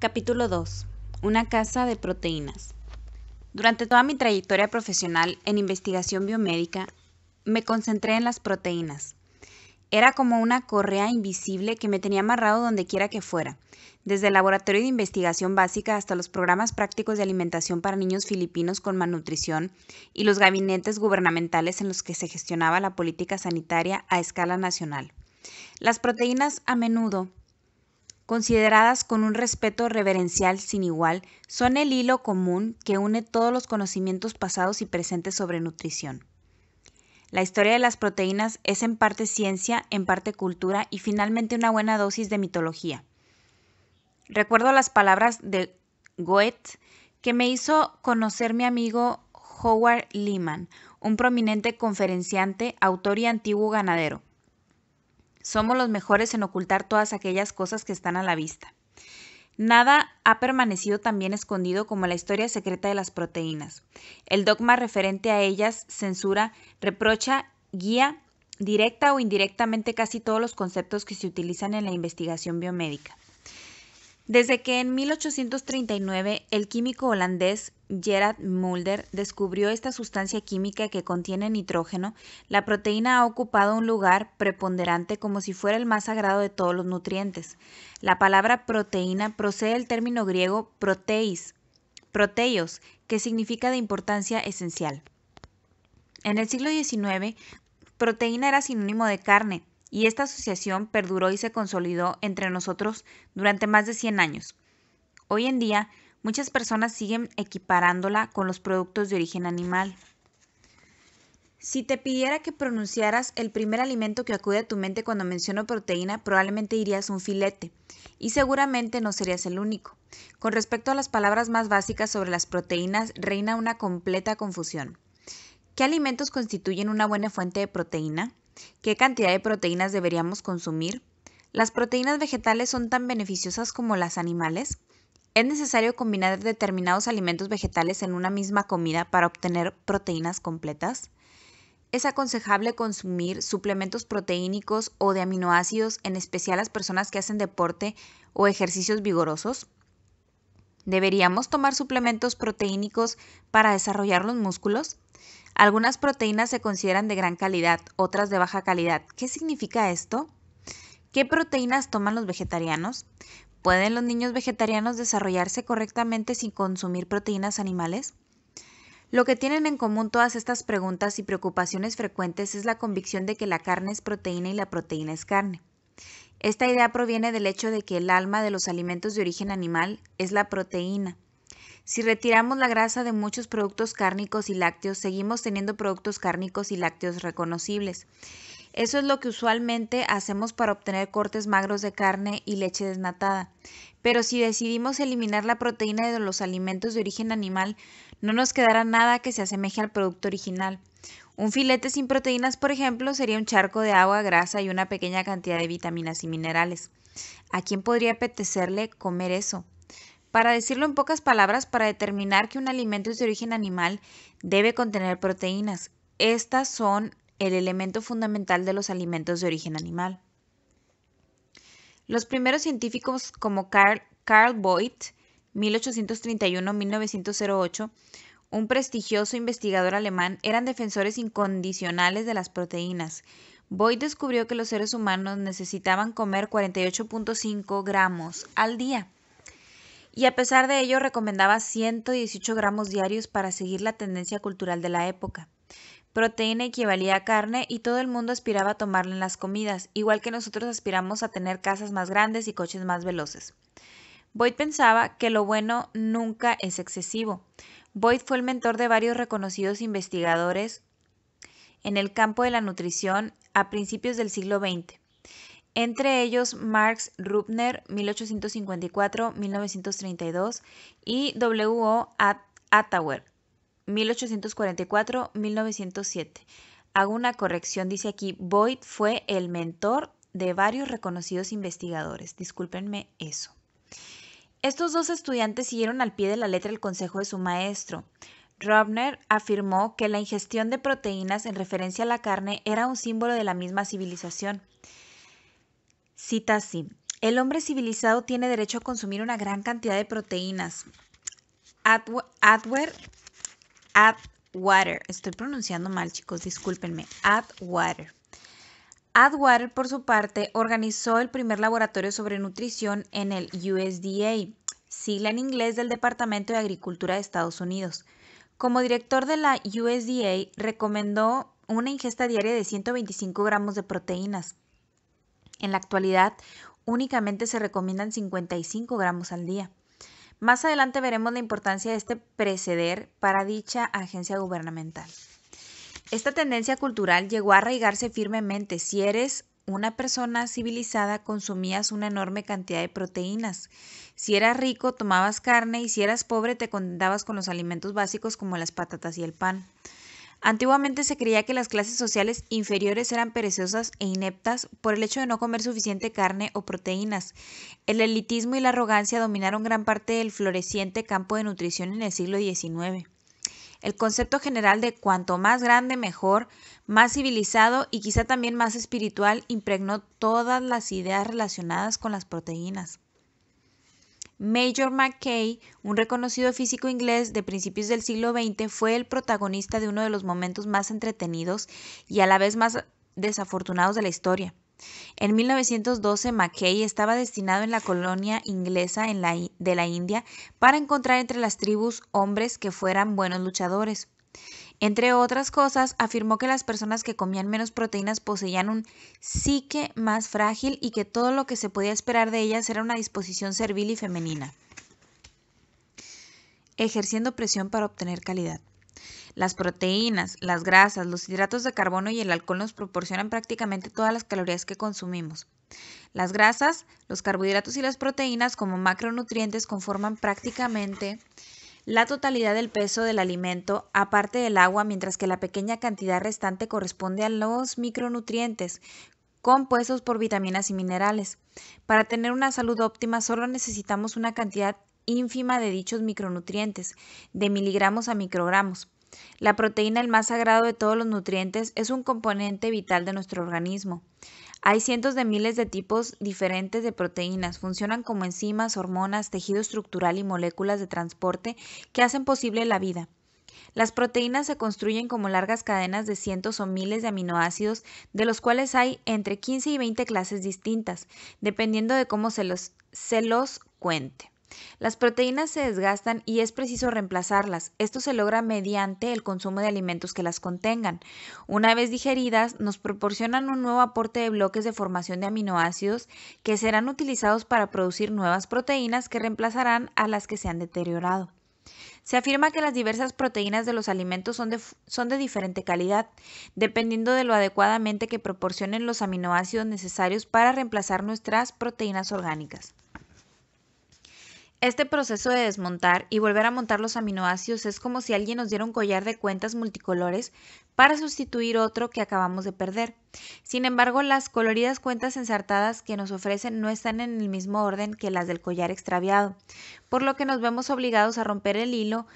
Capítulo 2. Una casa de proteínas. Durante toda mi trayectoria profesional en investigación biomédica, me concentré en las proteínas. Era como una correa invisible que me tenía amarrado donde quiera que fuera, desde el laboratorio de investigación básica hasta los programas prácticos de alimentación para niños filipinos con malnutrición y los gabinetes gubernamentales en los que se gestionaba la política sanitaria a escala nacional. Las proteínas a menudo consideradas con un respeto reverencial sin igual, son el hilo común que une todos los conocimientos pasados y presentes sobre nutrición. La historia de las proteínas es en parte ciencia, en parte cultura y finalmente una buena dosis de mitología. Recuerdo las palabras de Goethe que me hizo conocer mi amigo Howard Lehman, un prominente conferenciante, autor y antiguo ganadero. Somos los mejores en ocultar todas aquellas cosas que están a la vista. Nada ha permanecido tan bien escondido como la historia secreta de las proteínas. El dogma referente a ellas censura, reprocha, guía directa o indirectamente casi todos los conceptos que se utilizan en la investigación biomédica. Desde que en 1839 el químico holandés Gerard Mulder descubrió esta sustancia química que contiene nitrógeno, la proteína ha ocupado un lugar preponderante como si fuera el más sagrado de todos los nutrientes. La palabra proteína procede del término griego proteis, proteios, que significa de importancia esencial. En el siglo XIX, proteína era sinónimo de carne, y esta asociación perduró y se consolidó entre nosotros durante más de 100 años. Hoy en día, Muchas personas siguen equiparándola con los productos de origen animal. Si te pidiera que pronunciaras el primer alimento que acude a tu mente cuando menciono proteína, probablemente dirías un filete, y seguramente no serías el único. Con respecto a las palabras más básicas sobre las proteínas, reina una completa confusión. ¿Qué alimentos constituyen una buena fuente de proteína? ¿Qué cantidad de proteínas deberíamos consumir? ¿Las proteínas vegetales son tan beneficiosas como las animales? Es necesario combinar determinados alimentos vegetales en una misma comida para obtener proteínas completas. Es aconsejable consumir suplementos proteínicos o de aminoácidos, en especial las personas que hacen deporte o ejercicios vigorosos. Deberíamos tomar suplementos proteínicos para desarrollar los músculos. Algunas proteínas se consideran de gran calidad, otras de baja calidad. ¿Qué significa esto? ¿Qué proteínas toman los vegetarianos? ¿Pueden los niños vegetarianos desarrollarse correctamente sin consumir proteínas animales? Lo que tienen en común todas estas preguntas y preocupaciones frecuentes es la convicción de que la carne es proteína y la proteína es carne. Esta idea proviene del hecho de que el alma de los alimentos de origen animal es la proteína. Si retiramos la grasa de muchos productos cárnicos y lácteos, seguimos teniendo productos cárnicos y lácteos reconocibles. Eso es lo que usualmente hacemos para obtener cortes magros de carne y leche desnatada. Pero si decidimos eliminar la proteína de los alimentos de origen animal, no nos quedará nada que se asemeje al producto original. Un filete sin proteínas, por ejemplo, sería un charco de agua, grasa y una pequeña cantidad de vitaminas y minerales. ¿A quién podría apetecerle comer eso? Para decirlo en pocas palabras, para determinar que un alimento es de origen animal, debe contener proteínas. Estas son el elemento fundamental de los alimentos de origen animal. Los primeros científicos como Carl, Boyd, 1831-1908, un prestigioso investigador alemán, eran defensores incondicionales de las proteínas. Boyd descubrió que los seres humanos necesitaban comer 48.5 gramos al día y a pesar de ello recomendaba 118 gramos diarios para seguir la tendencia cultural de la época proteína equivalía a carne y todo el mundo aspiraba a tomarla en las comidas, igual que nosotros aspiramos a tener casas más grandes y coches más veloces. Boyd pensaba que lo bueno nunca es excesivo. Boyd fue el mentor de varios reconocidos investigadores en el campo de la nutrición a principios del siglo XX, entre ellos Marx Rubner 1854-1932 y W. O. 1844-1907. Hago una corrección, dice aquí, Boyd fue el mentor de varios reconocidos investigadores. Discúlpenme eso. Estos dos estudiantes siguieron al pie de la letra el consejo de su maestro. Robner afirmó que la ingestión de proteínas en referencia a la carne era un símbolo de la misma civilización. Cita así, el hombre civilizado tiene derecho a consumir una gran cantidad de proteínas. Adwer... Water, Estoy pronunciando mal, chicos, discúlpenme. Adwater. Water, por su parte, organizó el primer laboratorio sobre nutrición en el USDA, sigla en inglés del Departamento de Agricultura de Estados Unidos. Como director de la USDA, recomendó una ingesta diaria de 125 gramos de proteínas. En la actualidad, únicamente se recomiendan 55 gramos al día. Más adelante veremos la importancia de este preceder para dicha agencia gubernamental. Esta tendencia cultural llegó a arraigarse firmemente. Si eres una persona civilizada, consumías una enorme cantidad de proteínas. Si eras rico, tomabas carne y si eras pobre, te contentabas con los alimentos básicos como las patatas y el pan. Antiguamente se creía que las clases sociales inferiores eran perezosas e ineptas por el hecho de no comer suficiente carne o proteínas. El elitismo y la arrogancia dominaron gran parte del floreciente campo de nutrición en el siglo XIX. El concepto general de cuanto más grande mejor, más civilizado y quizá también más espiritual impregnó todas las ideas relacionadas con las proteínas. Major McKay, un reconocido físico inglés de principios del siglo XX, fue el protagonista de uno de los momentos más entretenidos y a la vez más desafortunados de la historia. En 1912, Mackay estaba destinado en la colonia inglesa de la India para encontrar entre las tribus hombres que fueran buenos luchadores. Entre otras cosas, afirmó que las personas que comían menos proteínas poseían un psique más frágil y que todo lo que se podía esperar de ellas era una disposición servil y femenina, ejerciendo presión para obtener calidad. Las proteínas, las grasas, los hidratos de carbono y el alcohol nos proporcionan prácticamente todas las calorías que consumimos. Las grasas, los carbohidratos y las proteínas como macronutrientes conforman prácticamente la totalidad del peso del alimento, aparte del agua, mientras que la pequeña cantidad restante corresponde a los micronutrientes, compuestos por vitaminas y minerales. Para tener una salud óptima solo necesitamos una cantidad ínfima de dichos micronutrientes, de miligramos a microgramos. La proteína, el más sagrado de todos los nutrientes, es un componente vital de nuestro organismo. Hay cientos de miles de tipos diferentes de proteínas. Funcionan como enzimas, hormonas, tejido estructural y moléculas de transporte que hacen posible la vida. Las proteínas se construyen como largas cadenas de cientos o miles de aminoácidos, de los cuales hay entre 15 y 20 clases distintas, dependiendo de cómo se los, se los cuente. Las proteínas se desgastan y es preciso reemplazarlas. Esto se logra mediante el consumo de alimentos que las contengan. Una vez digeridas, nos proporcionan un nuevo aporte de bloques de formación de aminoácidos que serán utilizados para producir nuevas proteínas que reemplazarán a las que se han deteriorado. Se afirma que las diversas proteínas de los alimentos son de, diferente calidad, dependiendo de lo adecuadamente que proporcionen los aminoácidos necesarios para reemplazar nuestras proteínas orgánicas. Este proceso de desmontar y volver a montar los aminoácidos es como si alguien nos diera un collar de cuentas multicolores para sustituir otro que acabamos de perder. Sin embargo, las coloridas cuentas ensartadas que nos ofrecen no están en el mismo orden que las del collar extraviado, por lo que nos vemos obligados a romper el hilo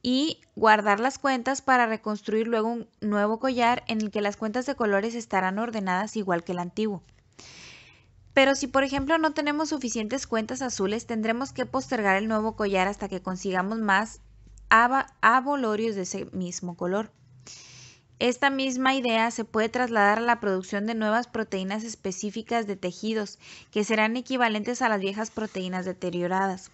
y guardar las cuentas para reconstruir luego un nuevo collar en el que las cuentas de colores estarán ordenadas igual que el antiguo. Pero si por ejemplo no tenemos suficientes cuentas azules, tendremos que postergar el nuevo collar hasta que consigamos más abolorios de ese mismo color. Esta misma idea se puede trasladar a la producción de nuevas proteínas específicas de tejidos, que serán equivalentes a las viejas proteínas deterioradas.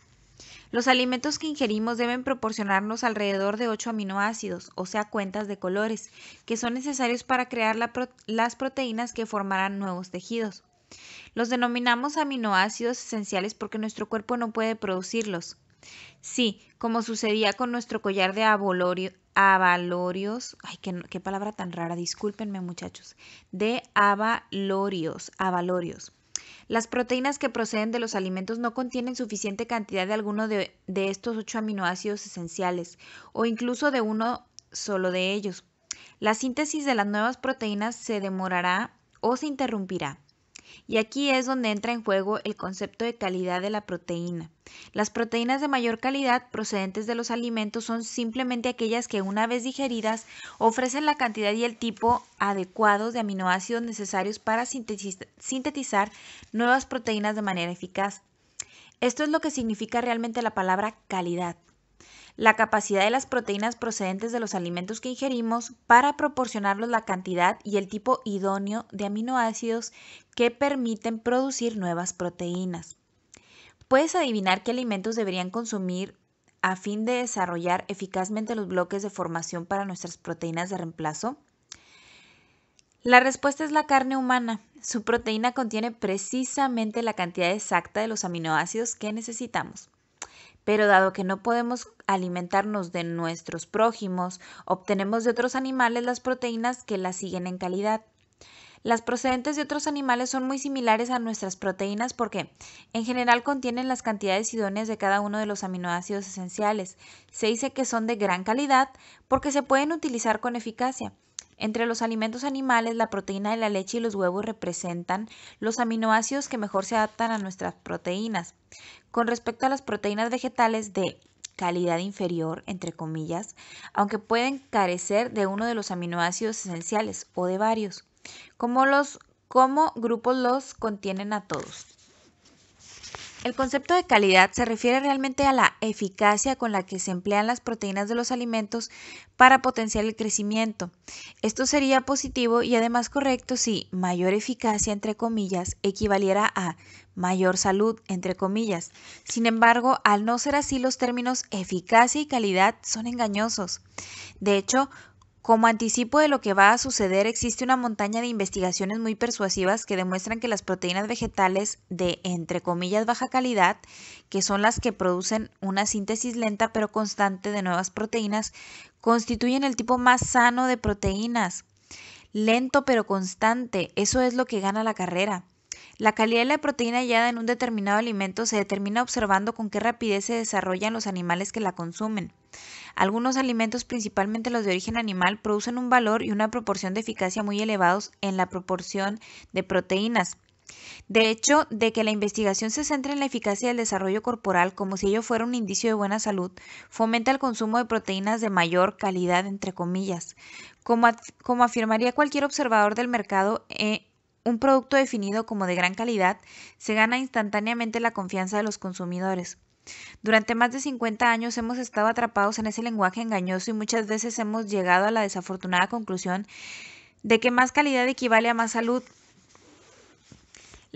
Los alimentos que ingerimos deben proporcionarnos alrededor de 8 aminoácidos, o sea, cuentas de colores, que son necesarios para crear las proteínas que formarán nuevos tejidos. Los denominamos aminoácidos esenciales porque nuestro cuerpo no puede producirlos. Sí, como sucedía con nuestro collar de avalorios, ay, qué, palabra tan rara, discúlpenme muchachos, de avalorios, avalorios. Las proteínas que proceden de los alimentos no contienen suficiente cantidad de alguno de, de estos ocho aminoácidos esenciales, o incluso de uno solo de ellos. La síntesis de las nuevas proteínas se demorará o se interrumpirá. Y aquí es donde entra en juego el concepto de calidad de la proteína. Las proteínas de mayor calidad procedentes de los alimentos son simplemente aquellas que una vez digeridas ofrecen la cantidad y el tipo adecuados de aminoácidos necesarios para sintetizar nuevas proteínas de manera eficaz. Esto es lo que significa realmente la palabra calidad la capacidad de las proteínas procedentes de los alimentos que ingerimos para proporcionarlos la cantidad y el tipo idóneo de aminoácidos que permiten producir nuevas proteínas. Puedes adivinar qué alimentos deberían consumir a fin de desarrollar eficazmente los bloques de formación para nuestras proteínas de reemplazo? La respuesta es la carne humana. Su proteína contiene precisamente la cantidad exacta de los aminoácidos que necesitamos. Pero dado que no podemos alimentarnos de nuestros prójimos, obtenemos de otros animales las proteínas que las siguen en calidad. Las procedentes de otros animales son muy similares a nuestras proteínas porque en general contienen las cantidades idóneas de cada uno de los aminoácidos esenciales. Se dice que son de gran calidad porque se pueden utilizar con eficacia entre los alimentos animales, la proteína de la leche y los huevos representan los aminoácidos que mejor se adaptan a nuestras proteínas. Con respecto a las proteínas vegetales de calidad inferior, entre comillas, aunque pueden carecer de uno de los aminoácidos esenciales o de varios, como los como grupos los contienen a todos. El concepto de calidad se refiere realmente a la eficacia con la que se emplean las proteínas de los alimentos para potenciar el crecimiento. Esto sería positivo y además correcto si mayor eficacia, entre comillas, equivaliera a mayor salud, entre comillas. Sin embargo, al no ser así, los términos eficacia y calidad son engañosos. De hecho, como anticipo de lo que va a suceder, existe una montaña de investigaciones muy persuasivas que demuestran que las proteínas vegetales de, entre comillas, baja calidad, que son las que producen una síntesis lenta pero constante de nuevas proteínas, constituyen el tipo más sano de proteínas. Lento pero constante, eso es lo que gana la carrera. La calidad de la proteína hallada en un determinado alimento se determina observando con qué rapidez se desarrollan los animales que la consumen. Algunos alimentos, principalmente los de origen animal, producen un valor y una proporción de eficacia muy elevados en la proporción de proteínas. De hecho, de que la investigación se centre en la eficacia del desarrollo corporal como si ello fuera un indicio de buena salud, fomenta el consumo de proteínas de mayor calidad, entre comillas. Como, como afirmaría cualquier observador del mercado, eh, un producto definido como de gran calidad, se gana instantáneamente la confianza de los consumidores. Durante más de 50 años hemos estado atrapados en ese lenguaje engañoso y muchas veces hemos llegado a la desafortunada conclusión de que más calidad equivale a más salud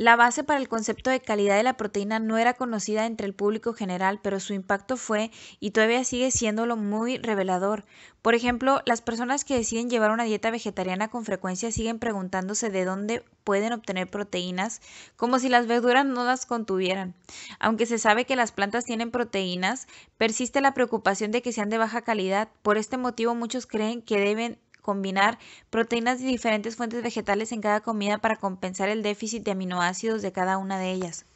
la base para el concepto de calidad de la proteína no era conocida entre el público general, pero su impacto fue y todavía sigue siéndolo muy revelador. Por ejemplo, las personas que deciden llevar una dieta vegetariana con frecuencia siguen preguntándose de dónde pueden obtener proteínas, como si las verduras no las contuvieran. Aunque se sabe que las plantas tienen proteínas, persiste la preocupación de que sean de baja calidad. Por este motivo muchos creen que deben combinar proteínas de diferentes fuentes vegetales en cada comida para compensar el déficit de aminoácidos de cada una de ellas.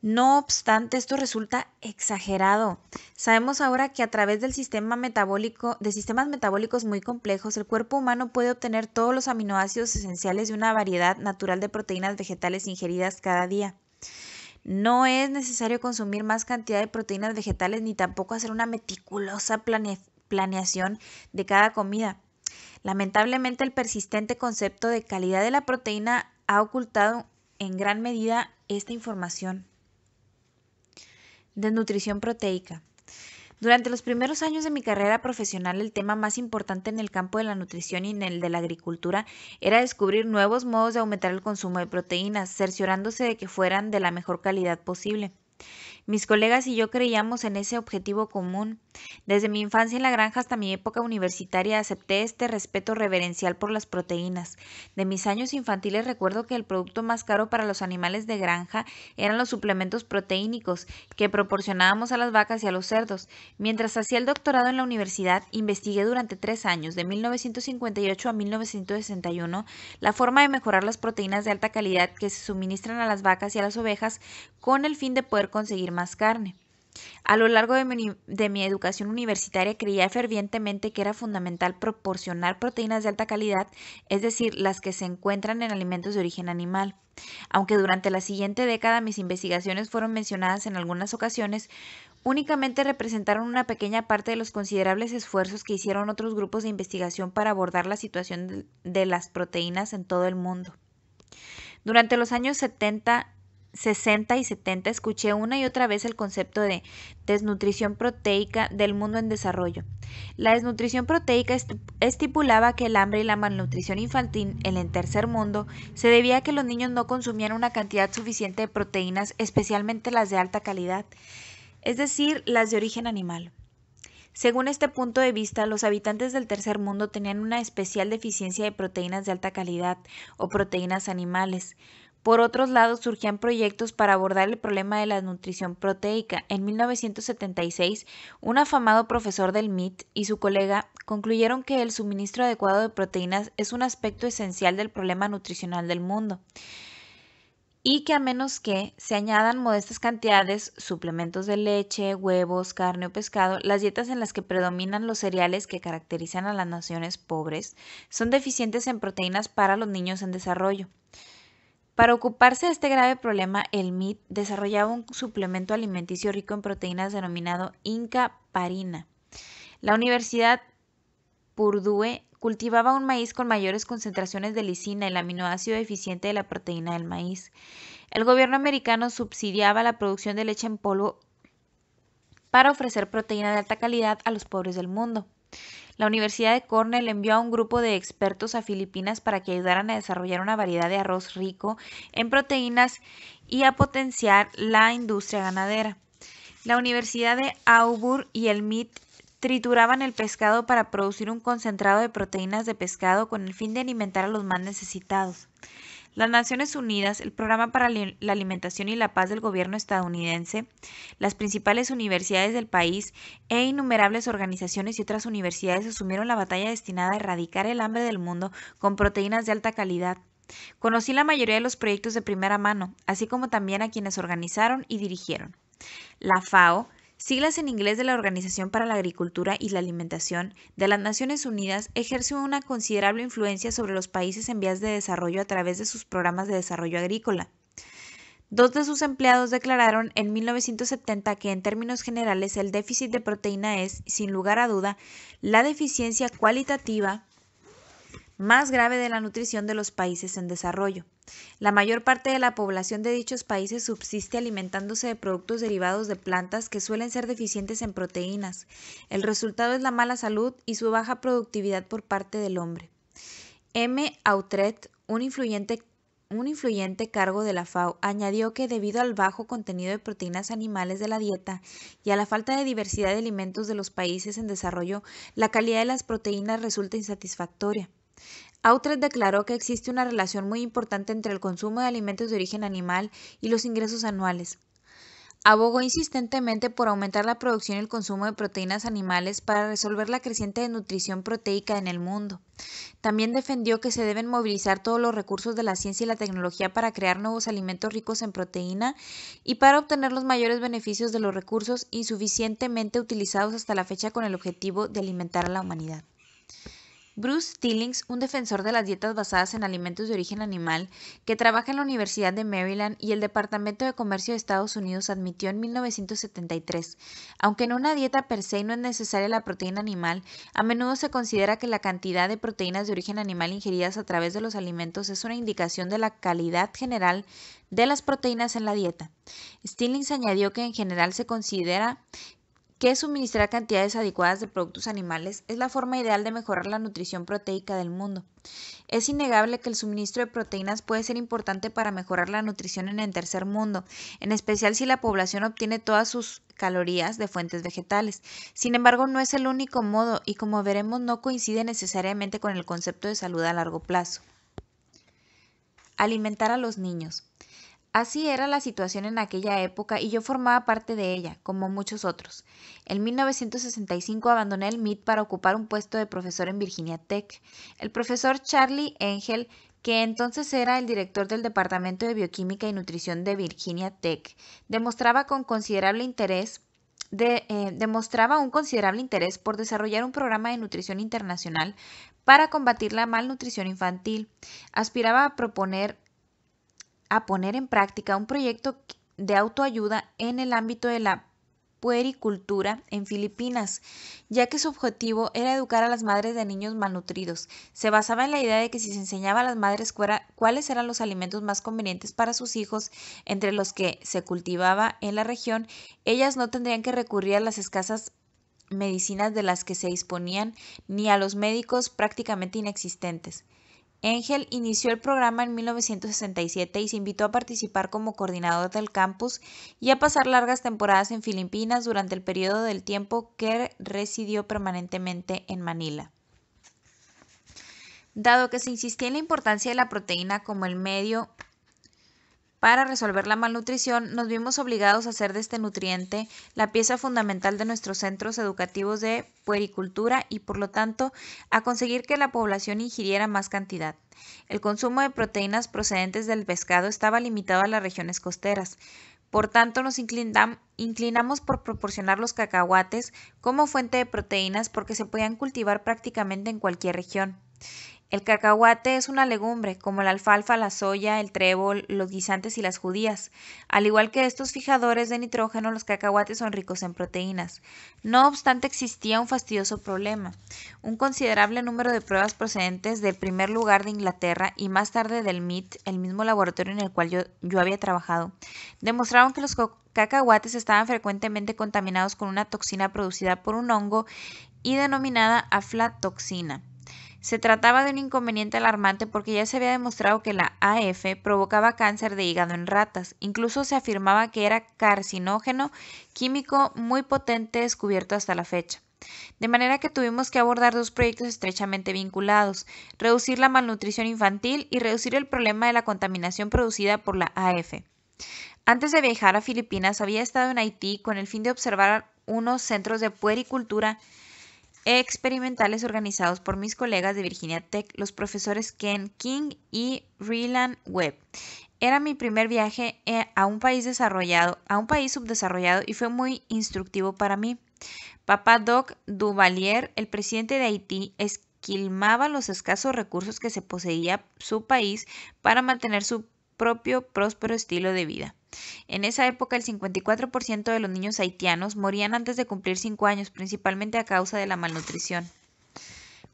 No obstante, esto resulta exagerado. Sabemos ahora que a través del sistema metabólico, de sistemas metabólicos muy complejos, el cuerpo humano puede obtener todos los aminoácidos esenciales de una variedad natural de proteínas vegetales ingeridas cada día. No es necesario consumir más cantidad de proteínas vegetales ni tampoco hacer una meticulosa planificación planeación de cada comida. Lamentablemente el persistente concepto de calidad de la proteína ha ocultado en gran medida esta información. Desnutrición proteica. Durante los primeros años de mi carrera profesional, el tema más importante en el campo de la nutrición y en el de la agricultura era descubrir nuevos modos de aumentar el consumo de proteínas, cerciorándose de que fueran de la mejor calidad posible. Mis colegas y yo creíamos en ese objetivo común. Desde mi infancia en la granja hasta mi época universitaria acepté este respeto reverencial por las proteínas. De mis años infantiles recuerdo que el producto más caro para los animales de granja eran los suplementos proteínicos que proporcionábamos a las vacas y a los cerdos. Mientras hacía el doctorado en la universidad, investigué durante tres años, de 1958 a 1961, la forma de mejorar las proteínas de alta calidad que se suministran a las vacas y a las ovejas con el fin de poder conseguir más carne. A lo largo de mi, de mi, educación universitaria creía fervientemente que era fundamental proporcionar proteínas de alta calidad, es decir, las que se encuentran en alimentos de origen animal. Aunque durante la siguiente década mis investigaciones fueron mencionadas en algunas ocasiones, únicamente representaron una pequeña parte de los considerables esfuerzos que hicieron otros grupos de investigación para abordar la situación de las proteínas en todo el mundo. Durante los años 70 60 y 70 escuché una y otra vez el concepto de desnutrición proteica del mundo en desarrollo. La desnutrición proteica estipulaba que el hambre y la malnutrición infantil en el tercer mundo se debía a que los niños no consumían una cantidad suficiente de proteínas, especialmente las de alta calidad, es decir, las de origen animal. Según este punto de vista, los habitantes del tercer mundo tenían una especial deficiencia de proteínas de alta calidad o proteínas animales, por otros lados, surgían proyectos para abordar el problema de la nutrición proteica. En 1976, un afamado profesor del MIT y su colega concluyeron que el suministro adecuado de proteínas es un aspecto esencial del problema nutricional del mundo y que a menos que se añadan modestas cantidades, suplementos de leche, huevos, carne o pescado, las dietas en las que predominan los cereales que caracterizan a las naciones pobres son deficientes en proteínas para los niños en desarrollo. Para ocuparse de este grave problema, el MIT desarrollaba un suplemento alimenticio rico en proteínas denominado Inca Parina. La Universidad Purdue cultivaba un maíz con mayores concentraciones de lisina, el aminoácido eficiente de la proteína del maíz. El gobierno americano subsidiaba la producción de leche en polvo para ofrecer proteína de alta calidad a los pobres del mundo. La Universidad de Cornell envió a un grupo de expertos a Filipinas para que ayudaran a desarrollar una variedad de arroz rico en proteínas y a potenciar la industria ganadera. La Universidad de Auburn y el MIT trituraban el pescado para producir un concentrado de proteínas de pescado con el fin de alimentar a los más necesitados. Las Naciones Unidas, el Programa para la Alimentación y la Paz del gobierno estadounidense, las principales universidades del país e innumerables organizaciones y otras universidades asumieron la batalla destinada a erradicar el hambre del mundo con proteínas de alta calidad. Conocí la mayoría de los proyectos de primera mano, así como también a quienes organizaron y dirigieron. La FAO, siglas en inglés de la Organización para la Agricultura y la Alimentación de las Naciones Unidas, ejerce una considerable influencia sobre los países en vías de desarrollo a través de sus programas de desarrollo agrícola. Dos de sus empleados declararon en 1970 que en términos generales el déficit de proteína es, sin lugar a duda, la deficiencia cualitativa más grave de la nutrición de los países en desarrollo. La mayor parte de la población de dichos países subsiste alimentándose de productos derivados de plantas que suelen ser deficientes en proteínas. El resultado es la mala salud y su baja productividad por parte del hombre. M. Autret, un influyente cargo de la FAO añadió que debido al bajo contenido de proteínas animales de la dieta y a la falta de diversidad de alimentos de los países en desarrollo, la calidad de las proteínas resulta insatisfactoria. Autres declaró que existe una relación muy importante entre el consumo de alimentos de origen animal y los ingresos anuales. Abogó insistentemente por aumentar la producción y el consumo de proteínas animales para resolver la creciente nutrición proteica en el mundo. También defendió que se deben movilizar todos los recursos de la ciencia y la tecnología para crear nuevos alimentos ricos en proteína y para obtener los mayores beneficios de los recursos insuficientemente utilizados hasta la fecha con el objetivo de alimentar a la humanidad. Bruce Stillings, un defensor de las dietas basadas en alimentos de origen animal, que trabaja en la Universidad de Maryland y el Departamento de Comercio de Estados Unidos, admitió en 1973, aunque en una dieta per se no es necesaria la proteína animal, a menudo se considera que la cantidad de proteínas de origen animal ingeridas a través de los alimentos es una indicación de la calidad general de las proteínas en la dieta. Stillings añadió que en general se considera que suministrar cantidades adecuadas de productos animales es la forma ideal de mejorar la nutrición proteica del mundo. Es innegable que el suministro de proteínas puede ser importante para mejorar la nutrición en el tercer mundo, en especial si la población obtiene todas sus calorías de fuentes vegetales. Sin embargo, no es el único modo y como veremos no coincide necesariamente con el concepto de salud a largo plazo. Alimentar a los niños. Así era la situación en aquella época y yo formaba parte de ella, como muchos otros. En 1965 abandoné el MIT para ocupar un puesto de profesor en Virginia Tech. El profesor Charlie Engel, que entonces era el director del Departamento de Bioquímica y Nutrición de Virginia Tech, demostraba con considerable interés eh, demostraba un considerable interés por desarrollar un programa de nutrición internacional para combatir la malnutrición infantil. Aspiraba a proponer a poner en práctica un proyecto de autoayuda en el ámbito de la puericultura en Filipinas, ya que su objetivo era educar a las madres de niños malnutridos. Se basaba en la idea de que si se enseñaba a las madres cuáles eran los alimentos más convenientes para sus hijos, entre los que se cultivaba en la región, ellas no tendrían que recurrir a las escasas medicinas de las que se disponían ni a los médicos prácticamente inexistentes. Engel inició el programa en 1967 y se invitó a participar como coordinador del campus y a pasar largas temporadas en Filipinas durante el periodo del tiempo que residió permanentemente en Manila. Dado que se insistía en la importancia de la proteína como el medio para resolver la malnutrición, nos vimos obligados a hacer de este nutriente la pieza fundamental de nuestros centros educativos de puericultura y, por lo tanto, a conseguir que la población ingiriera más cantidad. El consumo de proteínas procedentes del pescado estaba limitado a las regiones costeras. Por tanto, nos inclinamos por proporcionar los cacahuates como fuente de proteínas porque se podían cultivar prácticamente en cualquier región. El cacahuate es una legumbre, como la alfalfa, la soya, el trébol, los guisantes y las judías. Al igual que estos fijadores de nitrógeno, los cacahuates son ricos en proteínas. No obstante, existía un fastidioso problema. Un considerable número de pruebas procedentes del primer lugar de Inglaterra y más tarde del MIT, el mismo laboratorio en el cual yo, yo había trabajado, demostraron que los cacahuates estaban frecuentemente contaminados con una toxina producida por un hongo y denominada aflatoxina. Se trataba de un inconveniente alarmante porque ya se había demostrado que la AF provocaba cáncer de hígado en ratas. Incluso se afirmaba que era carcinógeno químico muy potente descubierto hasta la fecha. De manera que tuvimos que abordar dos proyectos estrechamente vinculados, reducir la malnutrición infantil y reducir el problema de la contaminación producida por la AF. Antes de viajar a Filipinas había estado en Haití con el fin de observar unos centros de puericultura experimentales organizados por mis colegas de Virginia Tech, los profesores Ken King y Rylan Webb. Era mi primer viaje eh, a un país desarrollado, a un país subdesarrollado y fue muy instructivo para mí. Papá Doc Duvalier, el presidente de Haití, esquilmaba los escasos recursos que se poseía su país para mantener su propio próspero estilo de vida. En esa época el 54% de los niños haitianos morían antes de cumplir 5 años, principalmente a causa de la malnutrición.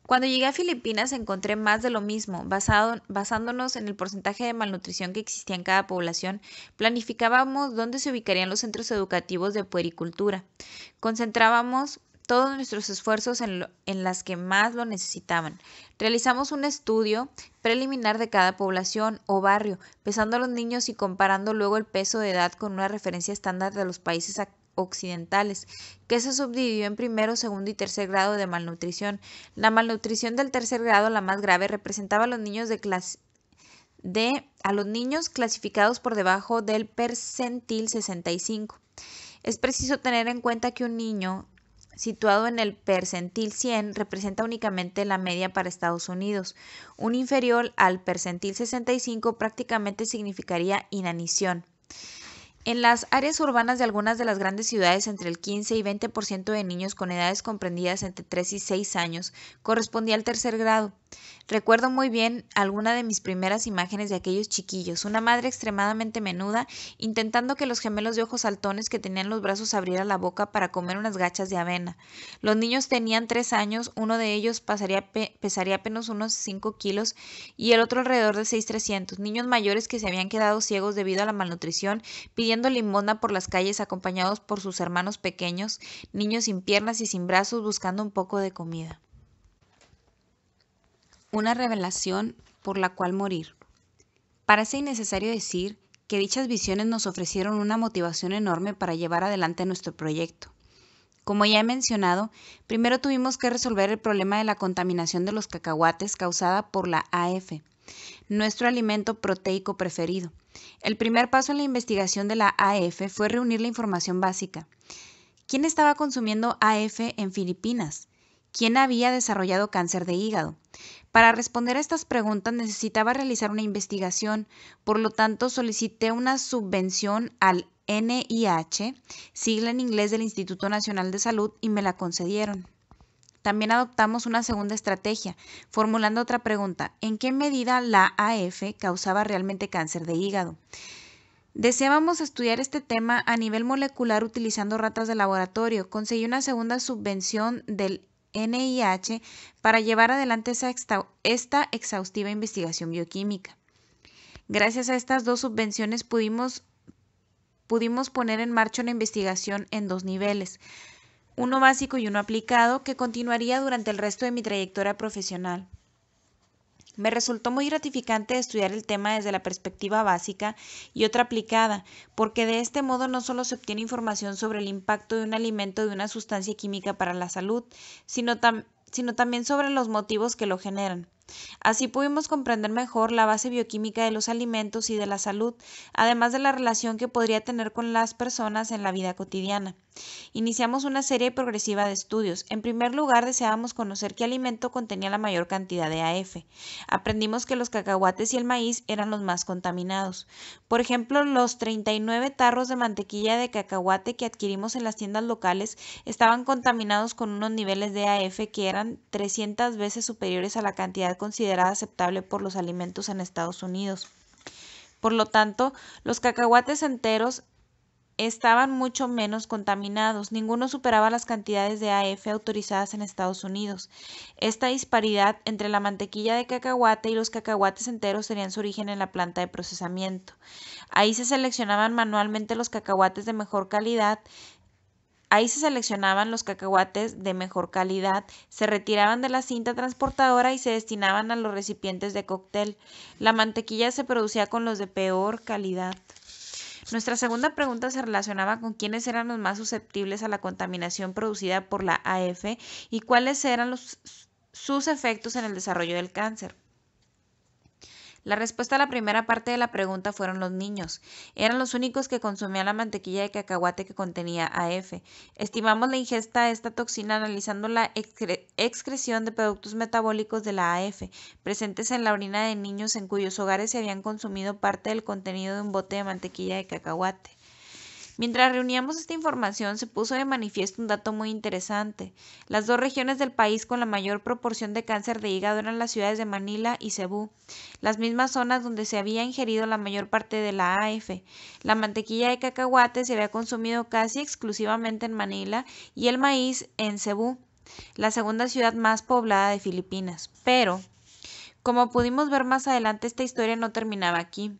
Cuando llegué a Filipinas encontré más de lo mismo, basado, basándonos en el porcentaje de malnutrición que existía en cada población, planificábamos dónde se ubicarían los centros educativos de puericultura, concentrábamos todos nuestros esfuerzos en, las que más lo necesitaban. Realizamos un estudio preliminar de cada población o barrio, pesando a los niños y comparando luego el peso de edad con una referencia estándar de los países occidentales, que se subdividió en primero, segundo y tercer grado de malnutrición. La malnutrición del tercer grado, la más grave, representaba a los niños de clase de a los niños clasificados por debajo del percentil 65. Es preciso tener en cuenta que un niño situado en el percentil 100, representa únicamente la media para Estados Unidos. Un inferior al percentil 65 prácticamente significaría inanición. En las áreas urbanas de algunas de las grandes ciudades, entre el 15 y 20% de niños con edades comprendidas entre 3 y 6 años correspondía al tercer grado. Recuerdo muy bien alguna de mis primeras imágenes de aquellos chiquillos, una madre extremadamente menuda intentando que los gemelos de ojos saltones que tenían los brazos abrieran la boca para comer unas gachas de avena. Los niños tenían 3 años, uno de ellos pesaría apenas unos 5 kilos y el otro alrededor de 6.300. Niños mayores que se habían quedado ciegos debido a la malnutrición yendo por las calles acompañados por sus hermanos pequeños, niños sin piernas y sin brazos buscando un poco de comida. Una revelación por la cual morir. Parece innecesario decir que dichas visiones nos ofrecieron una motivación enorme para llevar adelante nuestro proyecto. Como ya he mencionado, primero tuvimos que resolver el problema de la contaminación de los cacahuates causada por la AF, nuestro alimento proteico preferido. El primer paso en la investigación de la AF fue reunir la información básica. ¿Quién estaba consumiendo AF en Filipinas? ¿Quién había desarrollado cáncer de hígado? Para responder a estas preguntas necesitaba realizar una investigación, por lo tanto solicité una subvención al NIH, sigla en inglés del Instituto Nacional de Salud, y me la concedieron. También adoptamos una segunda estrategia, formulando otra pregunta. ¿En qué medida la AF causaba realmente cáncer de hígado? Deseábamos estudiar este tema a nivel molecular utilizando ratas de laboratorio. Conseguí una segunda subvención del NIH para llevar adelante esta exhaustiva investigación bioquímica. Gracias a estas dos subvenciones pudimos, pudimos poner en marcha una investigación en dos niveles uno básico y uno aplicado que continuaría durante el resto de mi trayectoria profesional. Me resultó muy gratificante estudiar el tema desde la perspectiva básica y otra aplicada, porque de este modo no solo se obtiene información sobre el impacto de un alimento de una sustancia química para la salud, sino, sino también sobre los motivos que lo generan. Así pudimos comprender mejor la base bioquímica de los alimentos y de la salud, además de la relación que podría tener con las personas en la vida cotidiana. Iniciamos una serie progresiva de estudios. En primer lugar, deseábamos conocer qué alimento contenía la mayor cantidad de AF. Aprendimos que los cacahuates y el maíz eran los más contaminados. Por ejemplo, los 39 tarros de mantequilla de cacahuate que adquirimos en las tiendas locales estaban contaminados con unos niveles de AF que eran 300 veces superiores a la cantidad considerada aceptable por los alimentos en Estados Unidos. Por lo tanto, los cacahuates enteros estaban mucho menos contaminados, ninguno superaba las cantidades de AF autorizadas en Estados Unidos. Esta disparidad entre la mantequilla de cacahuate y los cacahuates enteros tenían su origen en la planta de procesamiento. Ahí se seleccionaban manualmente los cacahuates de mejor calidad, Ahí se seleccionaban los cacahuates de mejor calidad, se retiraban de la cinta transportadora y se destinaban a los recipientes de cóctel. La mantequilla se producía con los de peor calidad. Nuestra segunda pregunta se relacionaba con quiénes eran los más susceptibles a la contaminación producida por la AF y cuáles eran los, sus efectos en el desarrollo del cáncer. La respuesta a la primera parte de la pregunta fueron los niños. Eran los únicos que consumían la mantequilla de cacahuate que contenía AF. Estimamos la ingesta de esta toxina analizando la excreción de productos metabólicos de la AF, presentes en la orina de niños en cuyos hogares se habían consumido parte del contenido de un bote de mantequilla de cacahuate. Mientras reuníamos esta información, se puso de manifiesto un dato muy interesante. Las dos regiones del país con la mayor proporción de cáncer de hígado eran las ciudades de Manila y Cebú, las mismas zonas donde se había ingerido la mayor parte de la AF. La mantequilla de cacahuate se había consumido casi exclusivamente en Manila y el maíz en Cebú, la segunda ciudad más poblada de Filipinas. Pero, como pudimos ver más adelante, esta historia no terminaba aquí.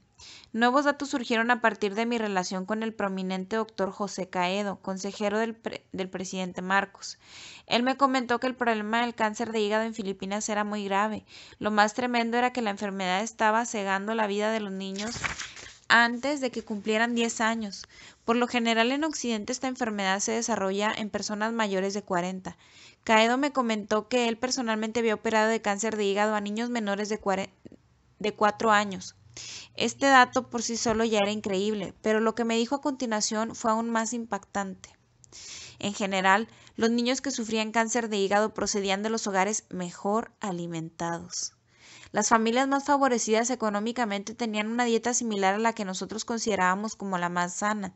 Nuevos datos surgieron a partir de mi relación con el prominente doctor José Caedo, consejero del, presidente Marcos. Él me comentó que el problema del cáncer de hígado en Filipinas era muy grave. Lo más tremendo era que la enfermedad estaba cegando la vida de los niños antes de que cumplieran 10 años. Por lo general en Occidente esta enfermedad se desarrolla en personas mayores de 40. Caedo me comentó que él personalmente había operado de cáncer de hígado a niños menores de, de 4 años. Este dato por sí solo ya era increíble, pero lo que me dijo a continuación fue aún más impactante. En general, los niños que sufrían cáncer de hígado procedían de los hogares mejor alimentados. Las familias más favorecidas económicamente tenían una dieta similar a la que nosotros considerábamos como la más sana,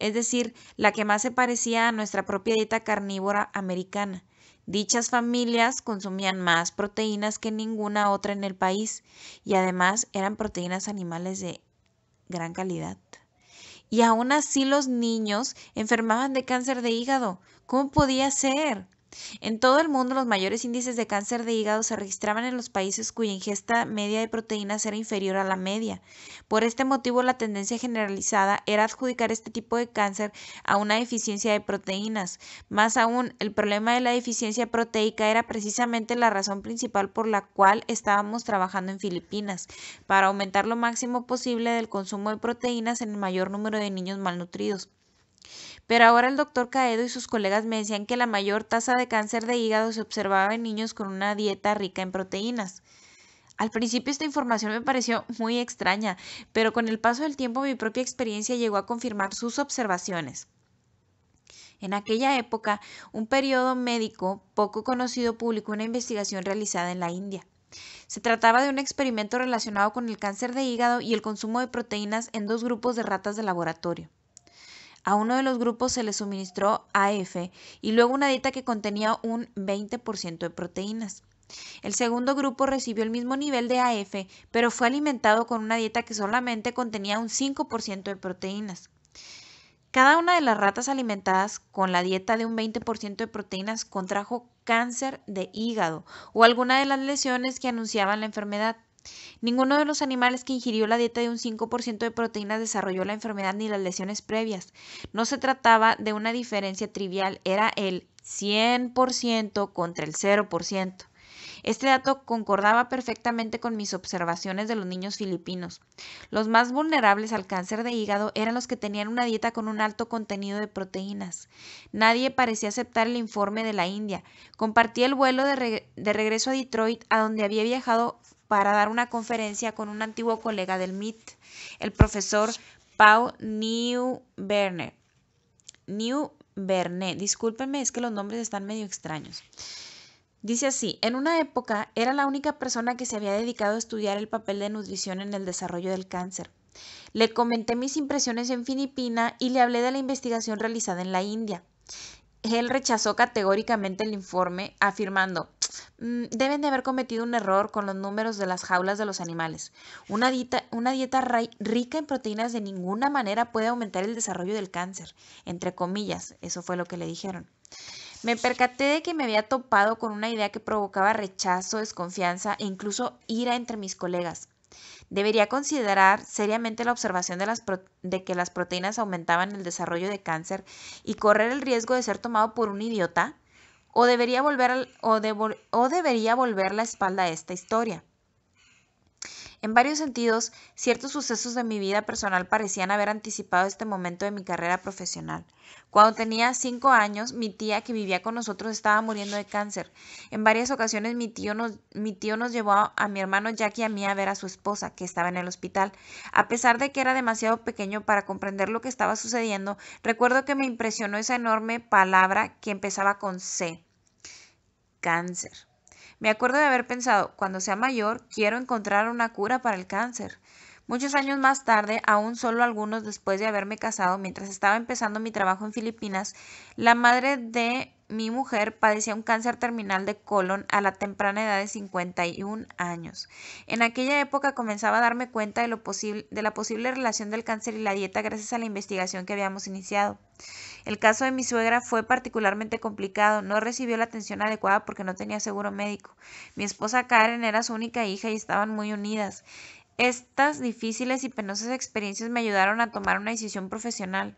es decir, la que más se parecía a nuestra propia dieta carnívora americana. Dichas familias consumían más proteínas que ninguna otra en el país y además eran proteínas animales de gran calidad. Y aún así los niños enfermaban de cáncer de hígado. ¿Cómo podía ser? En todo el mundo, los mayores índices de cáncer de hígado se registraban en los países cuya ingesta media de proteínas era inferior a la media. Por este motivo, la tendencia generalizada era adjudicar este tipo de cáncer a una deficiencia de proteínas. Más aún, el problema de la deficiencia proteica era precisamente la razón principal por la cual estábamos trabajando en Filipinas, para aumentar lo máximo posible del consumo de proteínas en el mayor número de niños malnutridos. Pero ahora el doctor Caedo y sus colegas me decían que la mayor tasa de cáncer de hígado se observaba en niños con una dieta rica en proteínas. Al principio esta información me pareció muy extraña, pero con el paso del tiempo mi propia experiencia llegó a confirmar sus observaciones. En aquella época, un periodo médico poco conocido publicó una investigación realizada en la India. Se trataba de un experimento relacionado con el cáncer de hígado y el consumo de proteínas en dos grupos de ratas de laboratorio. A uno de los grupos se le suministró AF y luego una dieta que contenía un 20% de proteínas. El segundo grupo recibió el mismo nivel de AF, pero fue alimentado con una dieta que solamente contenía un 5% de proteínas. Cada una de las ratas alimentadas con la dieta de un 20% de proteínas contrajo cáncer de hígado o alguna de las lesiones que anunciaban la enfermedad. Ninguno de los animales que ingirió la dieta de un 5% de proteínas desarrolló la enfermedad ni las lesiones previas. No se trataba de una diferencia trivial, era el 100% contra el 0%. Este dato concordaba perfectamente con mis observaciones de los niños filipinos. Los más vulnerables al cáncer de hígado eran los que tenían una dieta con un alto contenido de proteínas. Nadie parecía aceptar el informe de la India. Compartí el vuelo de, de regreso a Detroit, a donde había viajado para dar una conferencia con un antiguo colega del MIT, el profesor Pau Newberne. Neuberner, discúlpenme, es que los nombres están medio extraños. Dice así, en una época era la única persona que se había dedicado a estudiar el papel de nutrición en el desarrollo del cáncer. Le comenté mis impresiones en Filipina y le hablé de la investigación realizada en la India. Él rechazó categóricamente el informe, afirmando, Mm, deben de haber cometido un error con los números de las jaulas de los animales. Una dieta, rica en proteínas de ninguna manera puede aumentar el desarrollo del cáncer, entre comillas, eso fue lo que le dijeron. Me percaté de que me había topado con una idea que provocaba rechazo, desconfianza e incluso ira entre mis colegas. Debería considerar seriamente la observación de, de que las proteínas aumentaban el desarrollo de cáncer y correr el riesgo de ser tomado por un idiota o debería volver, o, debería volver la espalda a esta historia. En varios sentidos, ciertos sucesos de mi vida personal parecían haber anticipado este momento de mi carrera profesional. Cuando tenía cinco años, mi tía que vivía con nosotros estaba muriendo de cáncer. En varias ocasiones mi tío nos, mi tío nos llevó a, mi hermano Jackie y a mí a ver a su esposa, que estaba en el hospital. A pesar de que era demasiado pequeño para comprender lo que estaba sucediendo, recuerdo que me impresionó esa enorme palabra que empezaba con C. Cáncer. Me acuerdo de haber pensado, cuando sea mayor, quiero encontrar una cura para el cáncer. Muchos años más tarde, aún solo algunos después de haberme casado, mientras estaba empezando mi trabajo en Filipinas, la madre de mi mujer padecía un cáncer terminal de colon a la temprana edad de 51 años. En aquella época comenzaba a darme cuenta de, lo posible, de la posible relación del cáncer y la dieta gracias a la investigación que habíamos iniciado. El caso de mi suegra fue particularmente complicado, no recibió la atención adecuada porque no tenía seguro médico. Mi esposa Karen era su única hija y estaban muy unidas. Estas difíciles y penosas experiencias me ayudaron a tomar una decisión profesional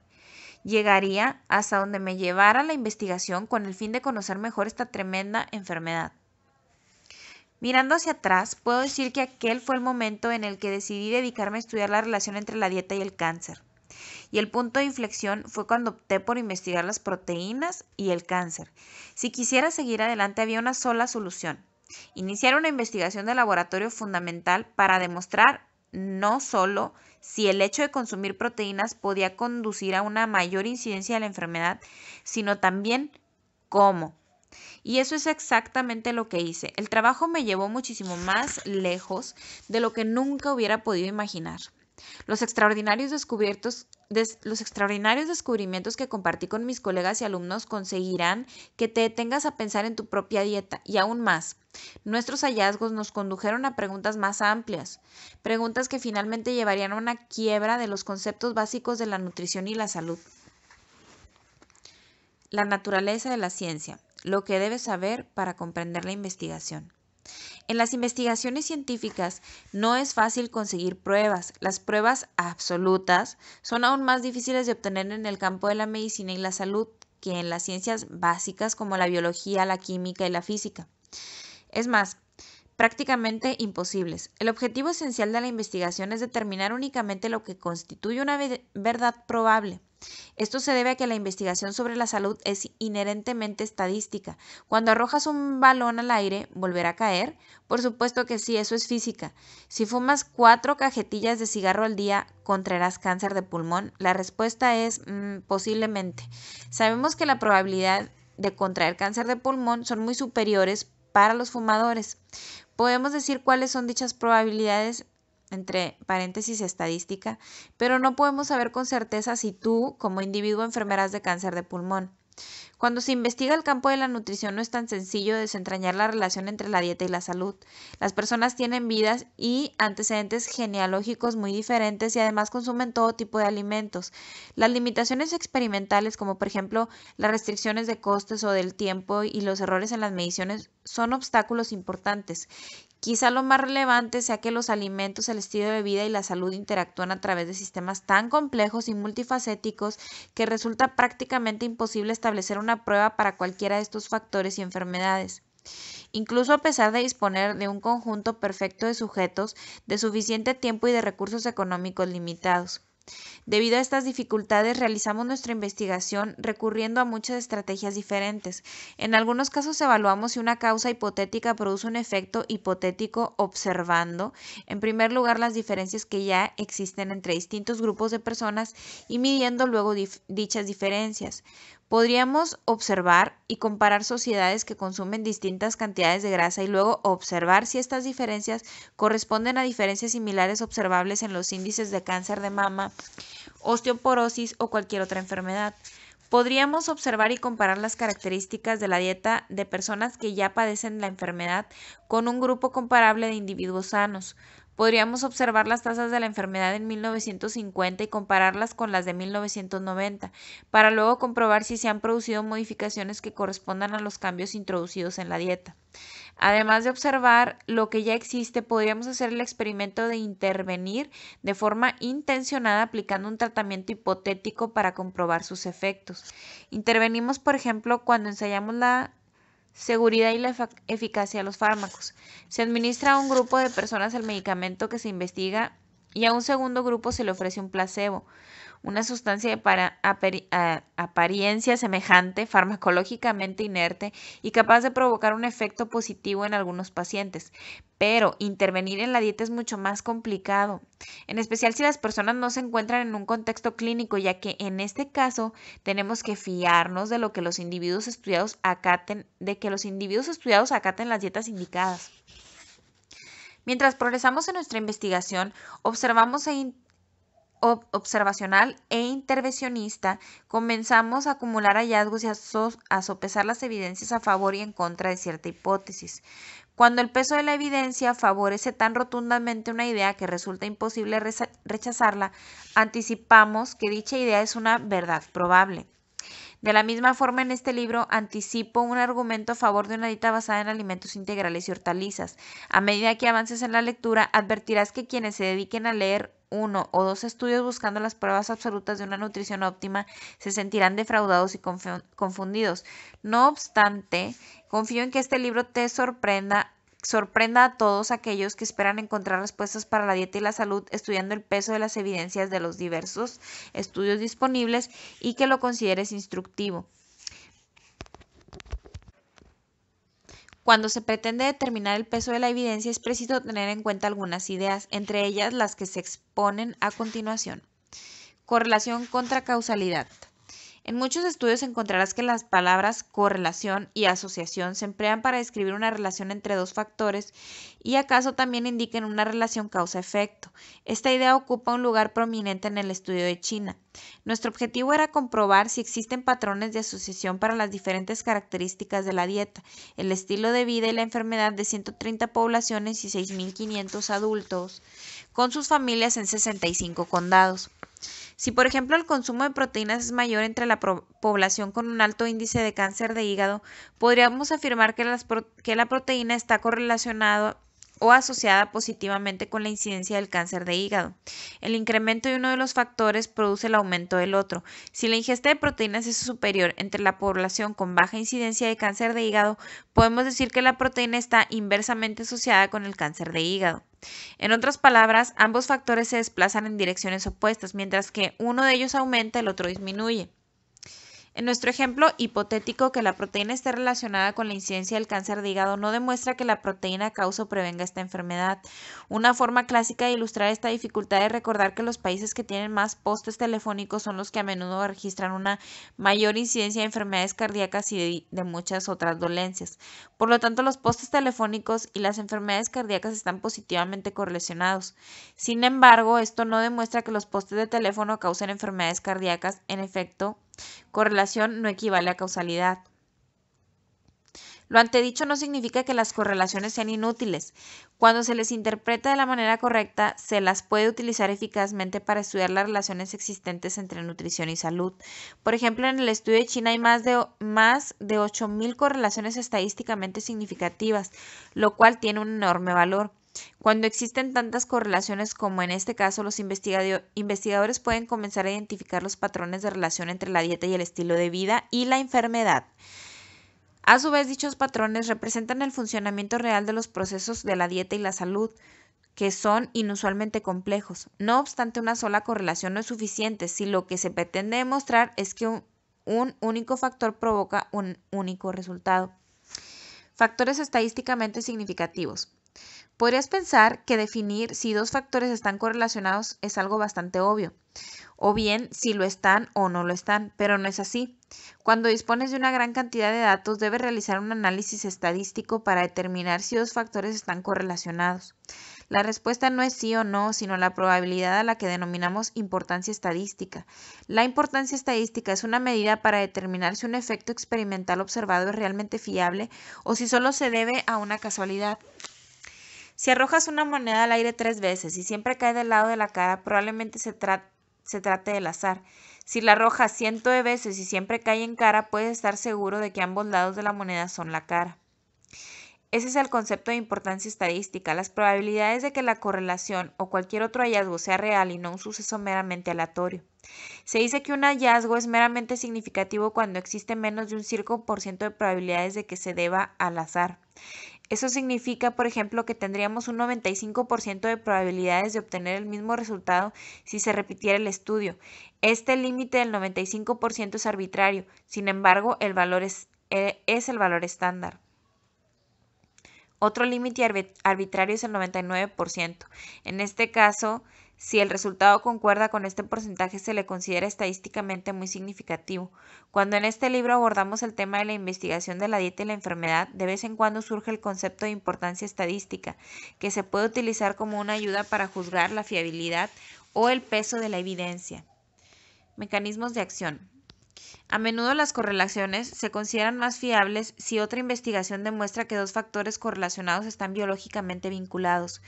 llegaría hasta donde me llevara la investigación con el fin de conocer mejor esta tremenda enfermedad. Mirando hacia atrás, puedo decir que aquel fue el momento en el que decidí dedicarme a estudiar la relación entre la dieta y el cáncer. Y el punto de inflexión fue cuando opté por investigar las proteínas y el cáncer. Si quisiera seguir adelante había una sola solución, iniciar una investigación de laboratorio fundamental para demostrar no solo si el hecho de consumir proteínas podía conducir a una mayor incidencia de la enfermedad, sino también cómo. Y eso es exactamente lo que hice. El trabajo me llevó muchísimo más lejos de lo que nunca hubiera podido imaginar. Los extraordinarios, los extraordinarios descubrimientos que compartí con mis colegas y alumnos conseguirán que te detengas a pensar en tu propia dieta y aún más. Nuestros hallazgos nos condujeron a preguntas más amplias, preguntas que finalmente llevarían a una quiebra de los conceptos básicos de la nutrición y la salud. La naturaleza de la ciencia, lo que debes saber para comprender la investigación. En las investigaciones científicas no es fácil conseguir pruebas. Las pruebas absolutas son aún más difíciles de obtener en el campo de la medicina y la salud que en las ciencias básicas como la biología, la química y la física. Es más, prácticamente imposibles. El objetivo esencial de la investigación es determinar únicamente lo que constituye una verdad probable esto se debe a que la investigación sobre la salud es inherentemente estadística. Cuando arrojas un balón al aire, ¿volverá a caer? Por supuesto que sí, eso es física. Si fumas cuatro cajetillas de cigarro al día, ¿contraerás cáncer de pulmón? La respuesta es mm, posiblemente. Sabemos que la probabilidad de contraer cáncer de pulmón son muy superiores para los fumadores. Podemos decir cuáles son dichas probabilidades entre paréntesis estadística, pero no podemos saber con certeza si tú, como individuo, enfermeras de cáncer de pulmón. Cuando se investiga el campo de la nutrición no es tan sencillo desentrañar la relación entre la dieta y la salud. Las personas tienen vidas y antecedentes genealógicos muy diferentes y además consumen todo tipo de alimentos. Las limitaciones experimentales, como por ejemplo las restricciones de costes o del tiempo y los errores en las mediciones, son obstáculos importantes Quizá lo más relevante sea que los alimentos, el estilo de vida y la salud interactúan a través de sistemas tan complejos y multifacéticos que resulta prácticamente imposible establecer una prueba para cualquiera de estos factores y enfermedades. Incluso a pesar de disponer de un conjunto perfecto de sujetos, de suficiente tiempo y de recursos económicos limitados. Debido a estas dificultades realizamos nuestra investigación recurriendo a muchas estrategias diferentes. En algunos casos evaluamos si una causa hipotética produce un efecto hipotético observando, en primer lugar, las diferencias que ya existen entre distintos grupos de personas y midiendo luego dichas diferencias. Podríamos observar y comparar sociedades que consumen distintas cantidades de grasa y luego observar si estas diferencias corresponden a diferencias similares observables en los índices de cáncer de mama, osteoporosis o cualquier otra enfermedad. Podríamos observar y comparar las características de la dieta de personas que ya padecen la enfermedad con un grupo comparable de individuos sanos. Podríamos observar las tasas de la enfermedad en 1950 y compararlas con las de 1990, para luego comprobar si se han producido modificaciones que correspondan a los cambios introducidos en la dieta. Además de observar lo que ya existe, podríamos hacer el experimento de intervenir de forma intencionada aplicando un tratamiento hipotético para comprobar sus efectos. Intervenimos, por ejemplo, cuando ensayamos la Seguridad y la eficacia de los fármacos. Se administra a un grupo de personas el medicamento que se investiga y a un segundo grupo se le ofrece un placebo una sustancia de apariencia semejante, farmacológicamente inerte y capaz de provocar un efecto positivo en algunos pacientes. Pero intervenir en la dieta es mucho más complicado, en especial si las personas no se encuentran en un contexto clínico, ya que en este caso tenemos que fiarnos de lo que los individuos estudiados acaten, de que los individuos estudiados acaten las dietas indicadas. Mientras progresamos en nuestra investigación, observamos e observacional e intervencionista, comenzamos a acumular hallazgos y a, sopesar las evidencias a favor y en contra de cierta hipótesis. Cuando el peso de la evidencia favorece tan rotundamente una idea que resulta imposible rechazarla, anticipamos que dicha idea es una verdad probable. De la misma forma, en este libro anticipo un argumento a favor de una dieta basada en alimentos integrales y hortalizas. A medida que avances en la lectura, advertirás que quienes se dediquen a leer uno o dos estudios buscando las pruebas absolutas de una nutrición óptima, se sentirán defraudados y confundidos. No obstante, confío en que este libro te sorprenda sorprenda a todos aquellos que esperan encontrar respuestas para la dieta y la salud estudiando el peso de las evidencias de los diversos estudios disponibles y que lo consideres instructivo. Cuando se pretende determinar el peso de la evidencia es preciso tener en cuenta algunas ideas, entre ellas las que se exponen a continuación. Correlación contra causalidad. En muchos estudios encontrarás que las palabras correlación y asociación se emplean para describir una relación entre dos factores y acaso también indiquen una relación causa-efecto. Esta idea ocupa un lugar prominente en el estudio de China. Nuestro objetivo era comprobar si existen patrones de asociación para las diferentes características de la dieta, el estilo de vida y la enfermedad de 130 poblaciones y 6.500 adultos con sus familias en 65 condados. Si por ejemplo el consumo de proteínas es mayor entre la población con un alto índice de cáncer de hígado, podríamos afirmar que, que la proteína está correlacionada o asociada positivamente con la incidencia del cáncer de hígado. El incremento de uno de los factores produce el aumento del otro. Si la ingesta de proteínas es superior entre la población con baja incidencia de cáncer de hígado, podemos decir que la proteína está inversamente asociada con el cáncer de hígado. En otras palabras, ambos factores se desplazan en direcciones opuestas, mientras que uno de ellos aumenta, el otro disminuye. En nuestro ejemplo hipotético que la proteína esté relacionada con la incidencia del cáncer de hígado no demuestra que la proteína causa o prevenga esta enfermedad. Una forma clásica de ilustrar esta dificultad es recordar que los países que tienen más postes telefónicos son los que a menudo registran una mayor incidencia de enfermedades cardíacas y de, de muchas otras dolencias. Por lo tanto, los postes telefónicos y las enfermedades cardíacas están positivamente correlacionados. Sin embargo, esto no demuestra que los postes de teléfono causen enfermedades cardíacas. En efecto, Correlación no equivale a causalidad. Lo antedicho no significa que las correlaciones sean inútiles. Cuando se les interpreta de la manera correcta, se las puede utilizar eficazmente para estudiar las relaciones existentes entre nutrición y salud. Por ejemplo, en el estudio de China hay más de, más de 8.000 correlaciones estadísticamente significativas, lo cual tiene un enorme valor. Cuando existen tantas correlaciones como en este caso, los investigadores pueden comenzar a identificar los patrones de relación entre la dieta y el estilo de vida y la enfermedad. A su vez, dichos patrones representan el funcionamiento real de los procesos de la dieta y la salud, que son inusualmente complejos. No obstante, una sola correlación no es suficiente si lo que se pretende demostrar es que un, único factor provoca un único resultado. Factores estadísticamente significativos. Podrías pensar que definir si dos factores están correlacionados es algo bastante obvio, o bien si lo están o no lo están, pero no es así. Cuando dispones de una gran cantidad de datos, debes realizar un análisis estadístico para determinar si dos factores están correlacionados. La respuesta no es sí o no, sino la probabilidad a la que denominamos importancia estadística. La importancia estadística es una medida para determinar si un efecto experimental observado es realmente fiable o si solo se debe a una casualidad. Si arrojas una moneda al aire tres veces y siempre cae del lado de la cara, probablemente se, trate del azar. Si la arrojas ciento de veces y siempre cae en cara, puedes estar seguro de que ambos lados de la moneda son la cara. Ese es el concepto de importancia estadística. Las probabilidades de que la correlación o cualquier otro hallazgo sea real y no un suceso meramente aleatorio. Se dice que un hallazgo es meramente significativo cuando existe menos de un 5% de probabilidades de que se deba al azar. Eso significa, por ejemplo, que tendríamos un 95% de probabilidades de obtener el mismo resultado si se repitiera el estudio. Este límite del 95% es arbitrario, sin embargo, el valor es, eh, es el valor estándar. Otro límite arbitrario es el 99%. En este caso, si el resultado concuerda con este porcentaje se le considera estadísticamente muy significativo. Cuando en este libro abordamos el tema de la investigación de la dieta y la enfermedad, de vez en cuando surge el concepto de importancia estadística, que se puede utilizar como una ayuda para juzgar la fiabilidad o el peso de la evidencia. Mecanismos de acción. A menudo las correlaciones se consideran más fiables si otra investigación demuestra que dos factores correlacionados están biológicamente vinculados.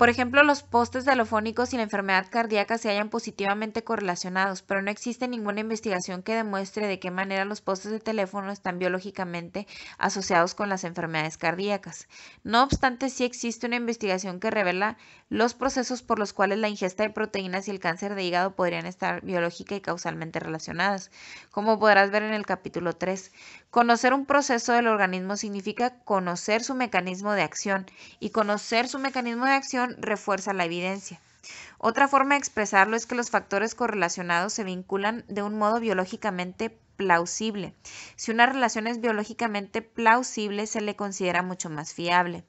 Por ejemplo, los postes alofónicos y la enfermedad cardíaca se hallan positivamente correlacionados, pero no existe ninguna investigación que demuestre de qué manera los postes de teléfono están biológicamente asociados con las enfermedades cardíacas. No obstante, sí existe una investigación que revela los procesos por los cuales la ingesta de proteínas y el cáncer de hígado podrían estar biológica y causalmente relacionadas, como podrás ver en el capítulo 3. Conocer un proceso del organismo significa conocer su mecanismo de acción y conocer su mecanismo de acción refuerza la evidencia. Otra forma de expresarlo es que los factores correlacionados se vinculan de un modo biológicamente plausible. Si una relación es biológicamente plausible, se le considera mucho más fiable.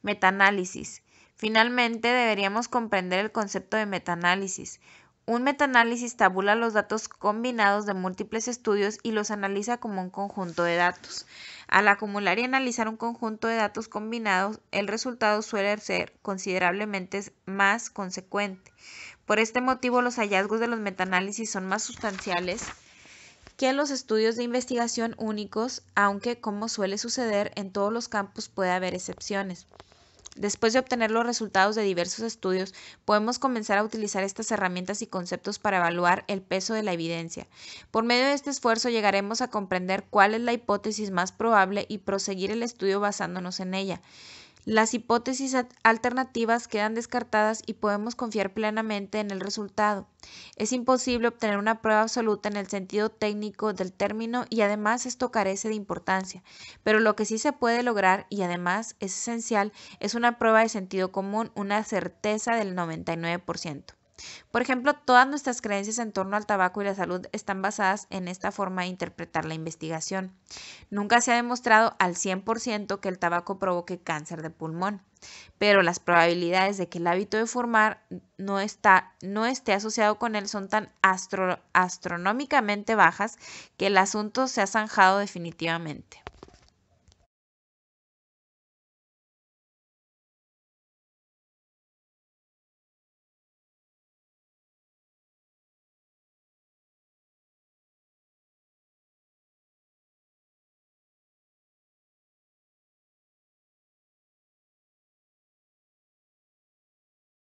Metaanálisis. Finalmente, deberíamos comprender el concepto de metaanálisis, un metaanálisis tabula los datos combinados de múltiples estudios y los analiza como un conjunto de datos. Al acumular y analizar un conjunto de datos combinados, el resultado suele ser considerablemente más consecuente. Por este motivo, los hallazgos de los metaanálisis son más sustanciales que los estudios de investigación únicos, aunque como suele suceder en todos los campos puede haber excepciones. Después de obtener los resultados de diversos estudios, podemos comenzar a utilizar estas herramientas y conceptos para evaluar el peso de la evidencia. Por medio de este esfuerzo llegaremos a comprender cuál es la hipótesis más probable y proseguir el estudio basándonos en ella. Las hipótesis alternativas quedan descartadas y podemos confiar plenamente en el resultado. Es imposible obtener una prueba absoluta en el sentido técnico del término y además esto carece de importancia, pero lo que sí se puede lograr y además es esencial es una prueba de sentido común, una certeza del 99%. Por ejemplo, todas nuestras creencias en torno al tabaco y la salud están basadas en esta forma de interpretar la investigación. Nunca se ha demostrado al 100% que el tabaco provoque cáncer de pulmón, pero las probabilidades de que el hábito de fumar no, esté asociado con él son tan astronómicamente bajas que el asunto se ha zanjado definitivamente.